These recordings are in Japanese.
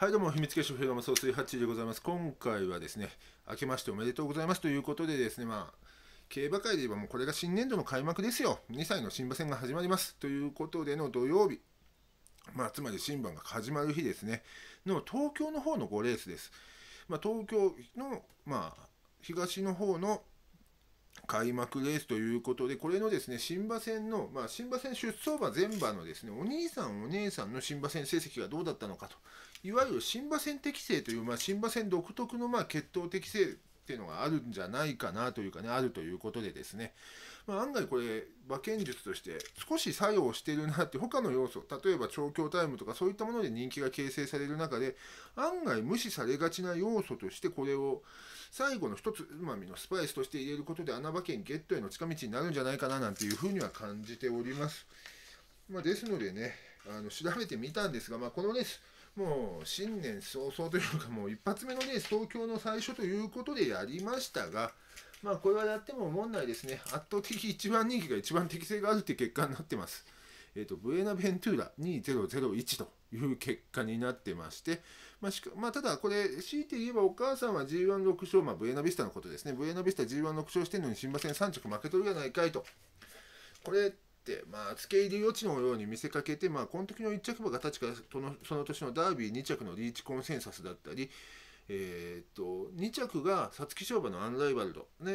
はいどうも秘密結社フィルム総帥8でございます今回はですね明けましておめでとうございますということでですねまあ競馬界で言えばもうこれが新年度の開幕ですよ2歳の新馬戦が始まりますということでの土曜日まあ、つまり新馬が始まる日ですねの東京の方の5レースです、まあ、東京のまあ東の方の開幕レースということで、これのですね、新馬戦の、まあ、新馬戦出走馬全馬のですね、お兄さんお姉さんの新馬戦成績がどうだったのかと、いわゆる新馬戦適性という、まあ、新馬戦独特の、まあ、血統適性っていうのがあるんじゃないかなというかね、あるということでですね、まあ、案外これ、馬券術として少し作用してるなって、他の要素、例えば調教タイムとかそういったもので人気が形成される中で、案外無視されがちな要素として、これを最後の一つ、うまみのスパイスとして入れることで、穴馬券ゲットへの近道になるんじゃないかななんていうふうには感じております。まあ、ですのでね、あの調べてみたんですが、まあ、このレース、もう新年早々というか、もう一発目のレース、東京の最初ということでやりましたが、まあ、これはやっても問題ですね、圧倒的一番人気が一番適性があるという結果になってます。えーと、ブエナベントゥーラ2001という結果になってまして、まあしかまあ、ただこれ、強いて言えばお母さんは G16 勝、まあ、ブエナビスタのことですね、ブエナビスタ G16 勝してるのに新馬戦3着負けとるやないかいと。これ、まあ、付け入り余地のように見せかけて、まあ、この時の1着馬が確かそのその年のダービー2着のリーチコンセンサスだったり、えー、っと2着が皐月賞馬のアンライバルドで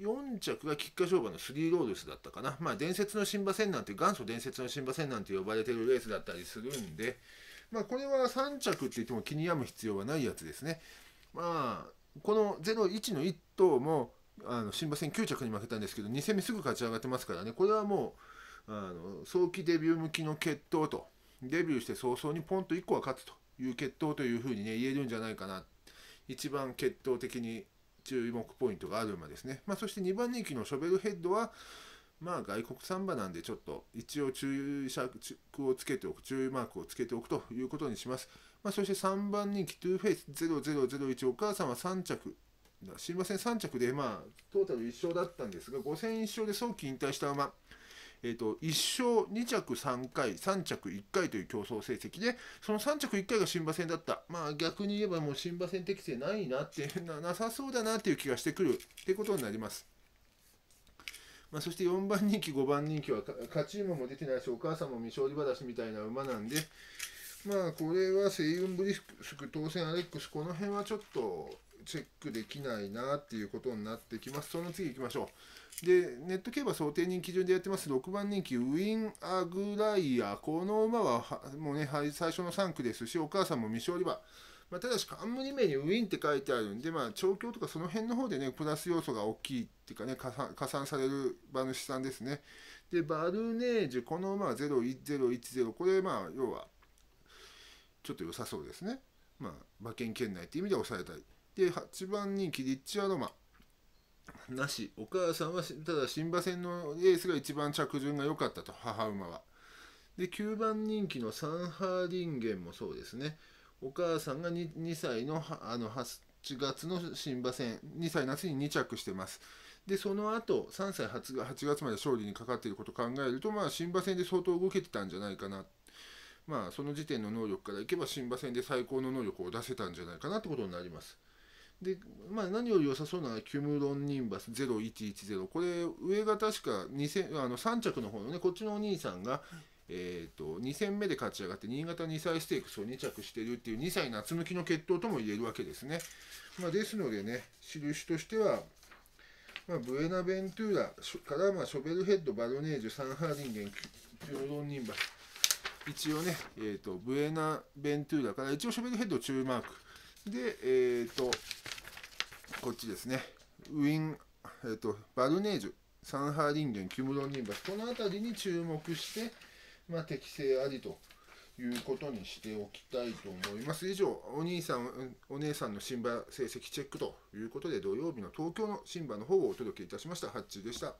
4着が菊花賞馬のスリーロールスだったかな、まあ、伝説の新馬戦なんて元祖伝説の新馬戦なんて呼ばれてるレースだったりするんで、まあ、これは3着って言っても気に病む必要はないやつですね。まあこの01の1頭もあの新馬戦9着に負けたんですけど2戦目すぐ勝ち上がってますからねこれはもうあの早期デビュー向きの決闘とデビューして早々にポンと1個は勝つという決闘というふうにね言えるんじゃないかな一番決闘的に注目ポイントがある馬ですね、まあ、そして2番人気のショベルヘッドはまあ外国産馬なんでちょっと一応注意尺をつけておく注意マークをつけておくということにします、まあ、そして3番人気トゥーフェイス0001お母さんは3着すいません3着でまあトータル1勝だったんですが5戦1勝で早期引退した馬えーと、1勝2着3回3着1回という競争成績でその3着1回が新馬戦だったまあ逆に言えばもう新馬戦適性ないなっていう なさそうだなっていう気がしてくるってことになります。まあ、そして4番人気5番人気は勝ち馬も出てないしお母さんも未勝利話みたいな馬なんでまあこれはセイウンブリスク当選アレックスこの辺はちょっとチェックできないなっていうことになってきます。その次行きましょう。で、ネット競馬想定人基準でやってます、6番人気、ウィン・アグライア。この馬は、もうね、はい、最初の3区ですし、お母さんも未勝利馬。まあ、ただし、冠名にウィンって書いてあるんで、まあ、調教とかその辺の方でね、プラス要素が大きいっていうかね、加算加算される馬主さんですね。で、バルネージュ、この馬は0110 0、これ、まあ、要は、ちょっと良さそうですね。まあ、馬券圏内っていう意味で抑えたい。で8番人気リッチアロマなしお母さんはただ新馬戦のエースが一番着順が良かったと母馬はで9番人気のサンハーリンゲンもそうですねお母さんが 2, 2歳のあの8月の新馬戦2歳夏に2着してますでその後3歳 8, 8月まで勝利にかかっていることを考えると、まあ、新馬戦で相当動けてたんじゃないかなまあその時点の能力からいけば新馬戦で最高の能力を出せたんじゃないかなってことになります。で、まあ、何より良さそうなのはキュムロンニンバス0110これ上が確か2000あの3着の方のねこっちのお兄さんが、えーと、2戦目で勝ち上がって新潟2歳ステークスを2着してるっていう2歳夏向きの決闘とも言えるわけですね、まあ、ですのでね印としてはまあ、ブエナベントゥーラからまあショベルヘッドバロネージュサンハーリンゲンキュムロンニンバス一応ね、えーと、とブエナベントゥーラから一応ショベルヘッド中マークでえっ、ー、とこっちですね。ウィン、えっ、ー、と、バルネージュ、サンハーリンゲン、キムロンニンバス、この辺りに注目して、まあ、適正ありということにしておきたいと思います。以上、お兄さん、お姉さんの新馬成績チェックということで、土曜日の東京の新馬の方をお届けいたしました。ハッチでした。